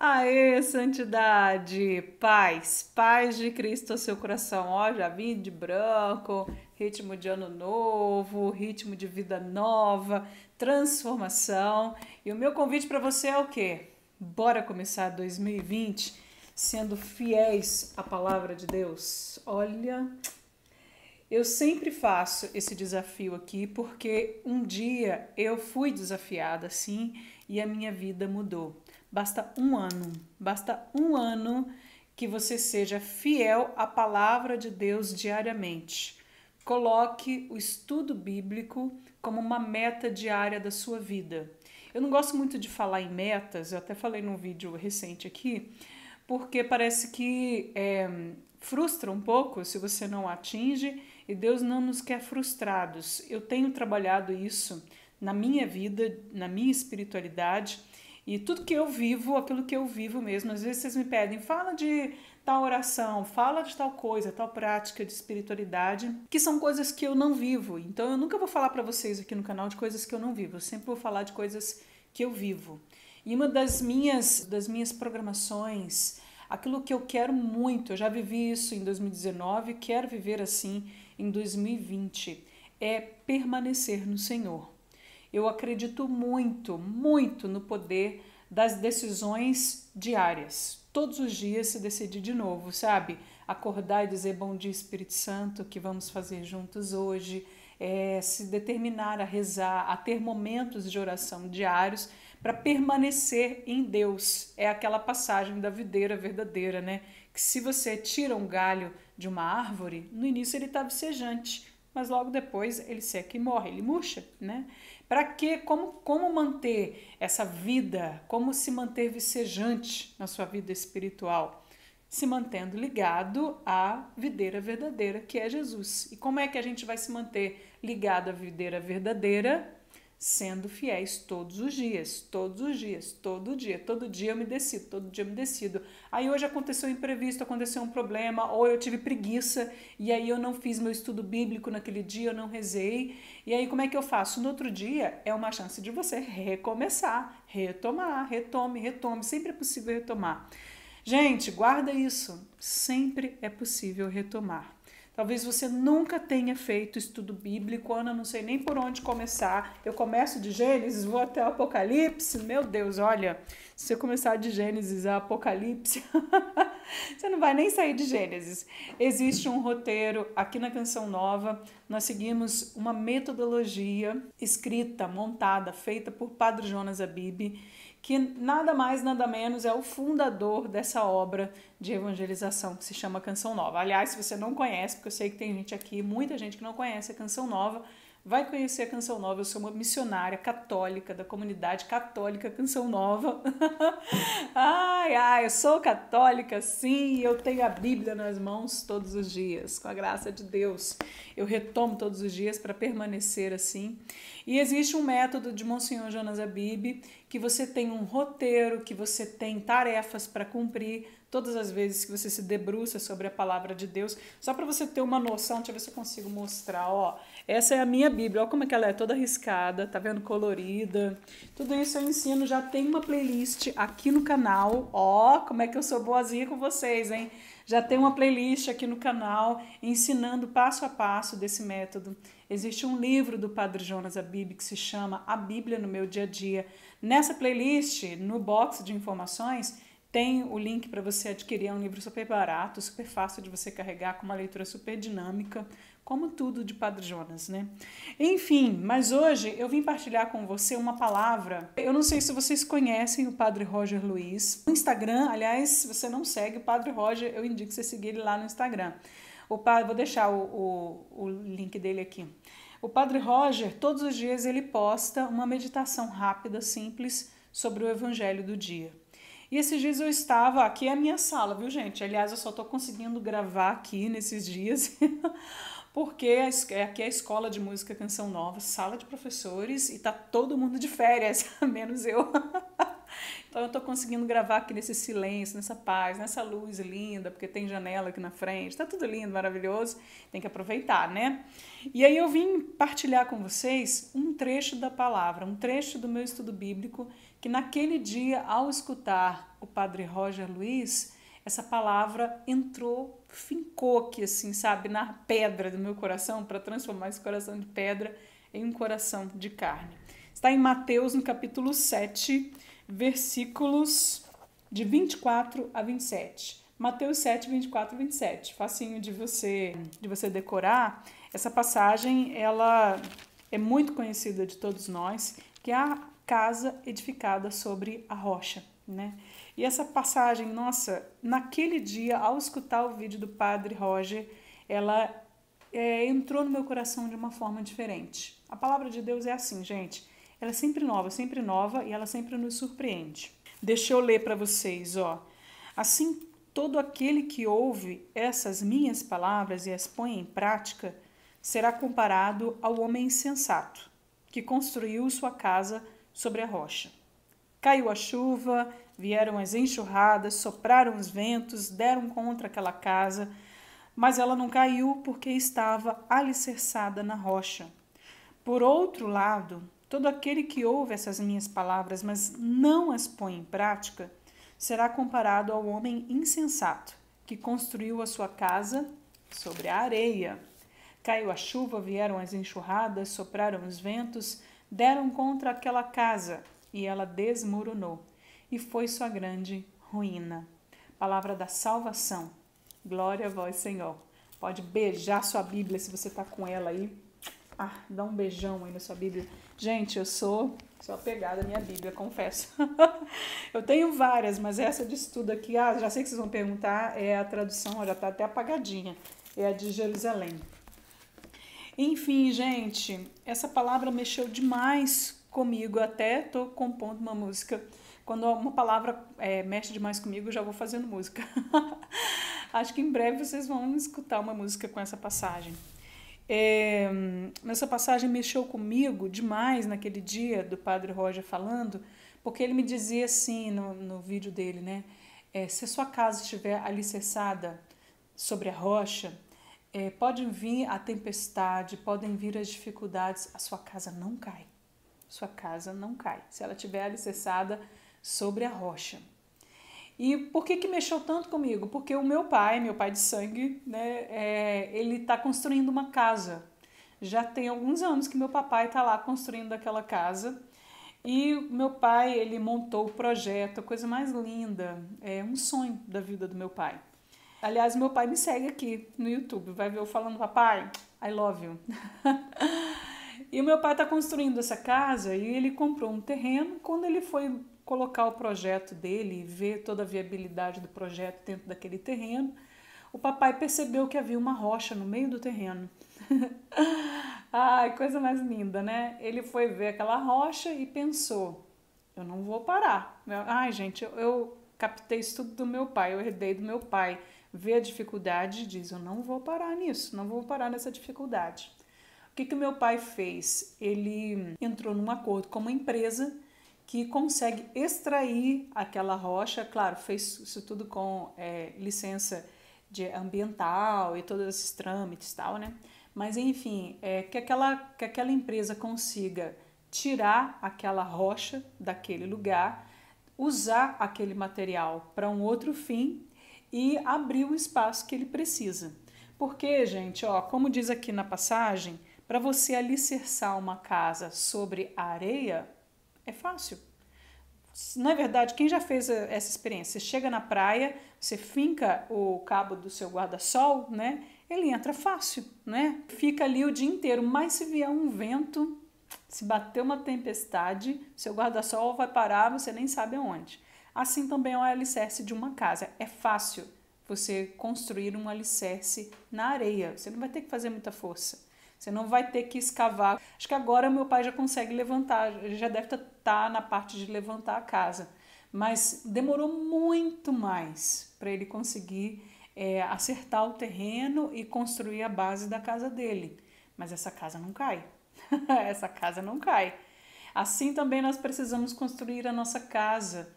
Aê, santidade! Paz, paz de Cristo ao seu coração. Ó, já vim de branco, ritmo de ano novo, ritmo de vida nova, transformação. E o meu convite para você é o quê? Bora começar 2020 sendo fiéis à palavra de Deus. Olha, eu sempre faço esse desafio aqui porque um dia eu fui desafiada assim e a minha vida mudou. Basta um ano, basta um ano que você seja fiel à palavra de Deus diariamente. Coloque o estudo bíblico como uma meta diária da sua vida. Eu não gosto muito de falar em metas, eu até falei num vídeo recente aqui, porque parece que é, frustra um pouco se você não atinge e Deus não nos quer frustrados. Eu tenho trabalhado isso na minha vida, na minha espiritualidade e tudo que eu vivo, aquilo que eu vivo mesmo, às vezes vocês me pedem, fala de tal oração, fala de tal coisa, tal prática de espiritualidade, que são coisas que eu não vivo. Então eu nunca vou falar para vocês aqui no canal de coisas que eu não vivo, eu sempre vou falar de coisas que eu vivo. E uma das minhas das minhas programações, aquilo que eu quero muito, eu já vivi isso em 2019, quero viver assim em 2020, é permanecer no Senhor. Eu acredito muito, muito no poder das decisões diárias. Todos os dias se decidir de novo, sabe? Acordar e dizer bom dia, Espírito Santo, que vamos fazer juntos hoje. É, se determinar a rezar, a ter momentos de oração diários para permanecer em Deus. É aquela passagem da videira verdadeira, né? Que se você tira um galho de uma árvore, no início ele está vicejante, mas logo depois ele seca e morre, ele murcha, né? Para que, como, como manter essa vida, como se manter vicejante na sua vida espiritual? Se mantendo ligado à videira verdadeira, que é Jesus. E como é que a gente vai se manter ligado à videira verdadeira? sendo fiéis todos os dias, todos os dias, todo dia, todo dia eu me decido, todo dia eu me decido. Aí hoje aconteceu um imprevisto, aconteceu um problema, ou eu tive preguiça e aí eu não fiz meu estudo bíblico naquele dia, eu não rezei. E aí como é que eu faço? No outro dia é uma chance de você recomeçar, retomar, retome, retome, sempre é possível retomar. Gente, guarda isso, sempre é possível retomar. Talvez você nunca tenha feito estudo bíblico, Ana, não sei nem por onde começar. Eu começo de Gênesis, vou até o Apocalipse. Meu Deus, olha, se você começar de Gênesis a Apocalipse, você não vai nem sair de Gênesis. Existe um roteiro aqui na Canção Nova. Nós seguimos uma metodologia escrita, montada, feita por Padre Jonas Abib que nada mais, nada menos é o fundador dessa obra de evangelização que se chama Canção Nova. Aliás, se você não conhece, porque eu sei que tem gente aqui, muita gente que não conhece a Canção Nova, vai conhecer a Canção Nova. Eu sou uma missionária católica da comunidade católica Canção Nova. ai, ai, eu sou católica, sim, eu tenho a Bíblia nas mãos todos os dias, com a graça de Deus. Eu retomo todos os dias para permanecer assim. E existe um método de Monsenhor Jonas Abib que você tem um roteiro, que você tem tarefas para cumprir, todas as vezes que você se debruça sobre a palavra de Deus, só para você ter uma noção, deixa eu ver se eu consigo mostrar, ó. Essa é a minha Bíblia, ó como é que ela é toda riscada, tá vendo colorida. Tudo isso eu ensino, já tem uma playlist aqui no canal. Ó, como é que eu sou boazinha com vocês, hein? Já tem uma playlist aqui no canal ensinando passo a passo desse método. Existe um livro do Padre Jonas Abib que se chama A Bíblia no Meu Dia a Dia. Nessa playlist, no box de informações, tem o link para você adquirir, é um livro super barato, super fácil de você carregar, com uma leitura super dinâmica, como tudo de Padre Jonas, né? Enfim, mas hoje eu vim partilhar com você uma palavra. Eu não sei se vocês conhecem o Padre Roger Luiz. No Instagram, aliás, se você não segue o Padre Roger, eu indico você seguir ele lá no Instagram. O padre, vou deixar o, o, o link dele aqui. O Padre Roger, todos os dias ele posta uma meditação rápida, simples, sobre o Evangelho do dia. E esses dias eu estava, aqui é a minha sala, viu gente? Aliás, eu só estou conseguindo gravar aqui nesses dias, porque é aqui é a Escola de Música Canção Nova, sala de professores, e tá todo mundo de férias, menos eu. Então eu estou conseguindo gravar aqui nesse silêncio, nessa paz, nessa luz linda, porque tem janela aqui na frente. Está tudo lindo, maravilhoso. Tem que aproveitar, né? E aí eu vim partilhar com vocês um trecho da palavra, um trecho do meu estudo bíblico que naquele dia, ao escutar o Padre Roger Luiz, essa palavra entrou, fincou aqui assim, sabe, na pedra do meu coração para transformar esse coração de pedra em um coração de carne. Está em Mateus, no capítulo 7, versículos de 24 a 27. Mateus 7, 24 e 27. Facinho de você, de você decorar. Essa passagem, ela é muito conhecida de todos nós, que é a casa edificada sobre a rocha, né? E essa passagem, nossa, naquele dia, ao escutar o vídeo do Padre Roger, ela é, entrou no meu coração de uma forma diferente. A palavra de Deus é assim, gente. Ela é sempre nova, sempre nova e ela sempre nos surpreende. Deixa eu ler para vocês, ó. Assim, todo aquele que ouve essas minhas palavras e as põe em prática será comparado ao homem sensato que construiu sua casa sobre a rocha. Caiu a chuva, vieram as enxurradas, sopraram os ventos, deram contra aquela casa, mas ela não caiu porque estava alicerçada na rocha. Por outro lado, Todo aquele que ouve essas minhas palavras, mas não as põe em prática, será comparado ao homem insensato que construiu a sua casa sobre a areia. Caiu a chuva, vieram as enxurradas, sopraram os ventos, deram contra aquela casa e ela desmoronou, e foi sua grande ruína. Palavra da salvação. Glória a vós, Senhor. Pode beijar sua Bíblia se você está com ela aí. Ah, dá um beijão aí na sua Bíblia. Gente, eu sou, sou apegada à minha Bíblia, confesso. eu tenho várias, mas essa de estudo aqui, ah, já sei que vocês vão perguntar, é a tradução, já tá até apagadinha. É a de Jerusalém. Enfim, gente, essa palavra mexeu demais comigo. Até tô compondo uma música. Quando uma palavra é, mexe demais comigo, eu já vou fazendo música. Acho que em breve vocês vão escutar uma música com essa passagem. É, essa passagem mexeu comigo demais naquele dia do Padre Roger falando, porque ele me dizia assim no, no vídeo dele, né? É, se a sua casa estiver alicerçada sobre a rocha, é, pode vir a tempestade, podem vir as dificuldades, a sua casa não cai. Sua casa não cai, se ela estiver alicerçada sobre a rocha. E por que, que mexeu tanto comigo? Porque o meu pai, meu pai de sangue, né, é, ele está construindo uma casa. Já tem alguns anos que meu papai está lá construindo aquela casa. E meu pai, ele montou o projeto, a coisa mais linda, é um sonho da vida do meu pai. Aliás, meu pai me segue aqui no YouTube, vai ver eu falando, papai, I love you. e o meu pai está construindo essa casa e ele comprou um terreno. Quando ele foi colocar o projeto dele e ver toda a viabilidade do projeto dentro daquele terreno, o papai percebeu que havia uma rocha no meio do terreno. Ai, coisa mais linda, né? Ele foi ver aquela rocha e pensou: eu não vou parar. Ai, gente, eu, eu captei isso tudo do meu pai, eu herdei do meu pai. Vê a dificuldade e diz: eu não vou parar nisso, não vou parar nessa dificuldade. O que, que meu pai fez? Ele entrou num acordo com uma empresa que consegue extrair aquela rocha. Claro, fez isso tudo com é, licença de ambiental e todos esses trâmites tal, né? Mas enfim, é, que, aquela, que aquela empresa consiga tirar aquela rocha daquele lugar, usar aquele material para um outro fim e abrir o espaço que ele precisa. Porque, gente, ó, como diz aqui na passagem, para você alicerçar uma casa sobre a areia, é fácil. Na verdade, quem já fez eh, essa experiência? Você chega na praia, você finca o cabo do seu guarda-sol, né? Ele entra fácil, né? Fica ali o dia inteiro, mas se vier um vento, se bater uma tempestade, seu guarda-sol vai parar, você nem sabe aonde. Assim também é o alicerce de uma casa. É fácil você construir um alicerce na areia. Você não vai ter que fazer muita força. Você não vai ter que escavar. Acho que agora meu pai já consegue levantar, ele já deve estar tá, tá na parte de levantar a casa. Mas demorou muito mais para ele conseguir é, acertar o terreno e construir a base da casa dele. Mas essa casa não cai. essa casa não cai. Assim também nós precisamos construir a nossa casa.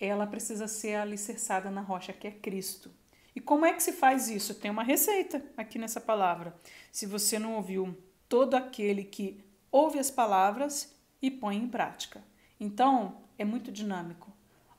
Ela precisa ser alicerçada na rocha que é Cristo. E como é que se faz isso? Tem uma receita aqui nessa palavra. Se você não ouviu, todo aquele que ouve as palavras e põe em prática. Então, é muito dinâmico.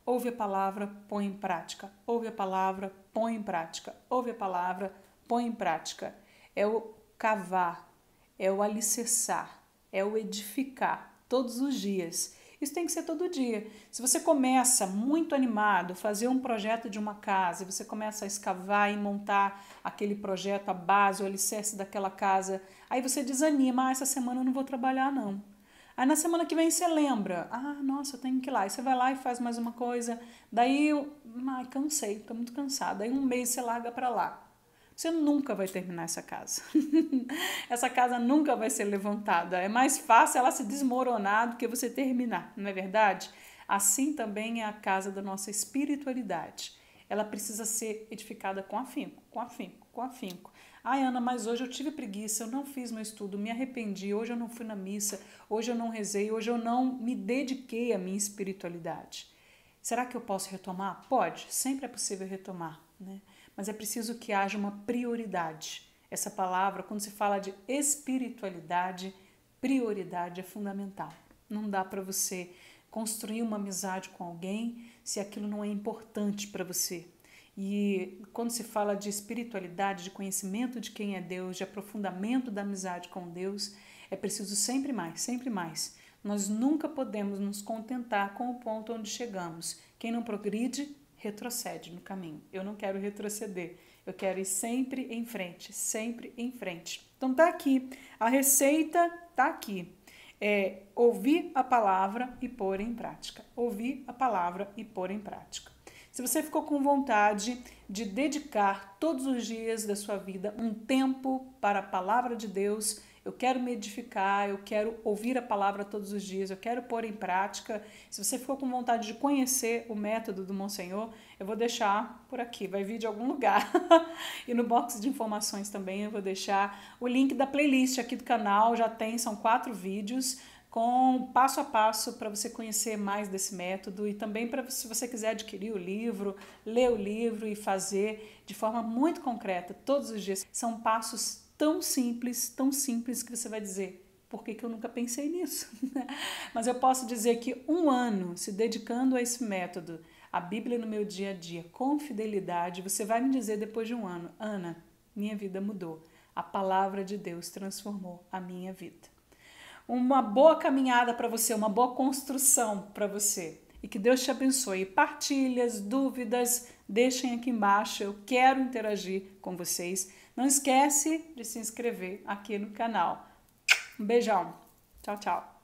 Ouve a palavra, põe em prática. Ouve a palavra, põe em prática. Ouve a palavra, põe em prática. É o cavar, é o alicerçar, é o edificar todos os dias. Isso tem que ser todo dia. Se você começa muito animado, fazer um projeto de uma casa, você começa a escavar e montar aquele projeto, a base, o alicerce daquela casa, aí você desanima, ah, essa semana eu não vou trabalhar não. Aí na semana que vem você lembra, ah, nossa, eu tenho que ir lá. Aí você vai lá e faz mais uma coisa. Daí, eu, cansei, tô muito cansada. Aí um mês você larga para lá. Você nunca vai terminar essa casa. essa casa nunca vai ser levantada. É mais fácil ela se desmoronar do que você terminar, não é verdade? Assim também é a casa da nossa espiritualidade. Ela precisa ser edificada com afinco, com afinco, com afinco. Ai, Ana, mas hoje eu tive preguiça, eu não fiz meu estudo, me arrependi, hoje eu não fui na missa, hoje eu não rezei, hoje eu não me dediquei à minha espiritualidade. Será que eu posso retomar? Pode, sempre é possível retomar, né? mas é preciso que haja uma prioridade. Essa palavra, quando se fala de espiritualidade, prioridade é fundamental. Não dá para você construir uma amizade com alguém se aquilo não é importante para você. E quando se fala de espiritualidade, de conhecimento de quem é Deus, de aprofundamento da amizade com Deus, é preciso sempre mais, sempre mais. Nós nunca podemos nos contentar com o ponto onde chegamos. Quem não progride retrocede no caminho. Eu não quero retroceder, eu quero ir sempre em frente, sempre em frente. Então tá aqui, a receita tá aqui. É ouvir a palavra e pôr em prática. Ouvir a palavra e pôr em prática. Se você ficou com vontade de dedicar todos os dias da sua vida um tempo para a palavra de Deus, eu quero me edificar, eu quero ouvir a palavra todos os dias, eu quero pôr em prática. Se você ficou com vontade de conhecer o método do Monsenhor, eu vou deixar por aqui, vai vir de algum lugar. e no box de informações também eu vou deixar o link da playlist aqui do canal, já tem, são quatro vídeos com passo a passo para você conhecer mais desse método e também para se você quiser adquirir o livro, ler o livro e fazer de forma muito concreta todos os dias. São passos tão simples, tão simples que você vai dizer, por que, que eu nunca pensei nisso? Mas eu posso dizer que um ano se dedicando a esse método, a Bíblia no meu dia a dia, com fidelidade, você vai me dizer depois de um ano, Ana, minha vida mudou. A palavra de Deus transformou a minha vida. Uma boa caminhada para você, uma boa construção para você. E que Deus te abençoe. Partilhas, dúvidas, deixem aqui embaixo. Eu quero interagir com vocês não esquece de se inscrever aqui no canal. Um beijão. Tchau, tchau.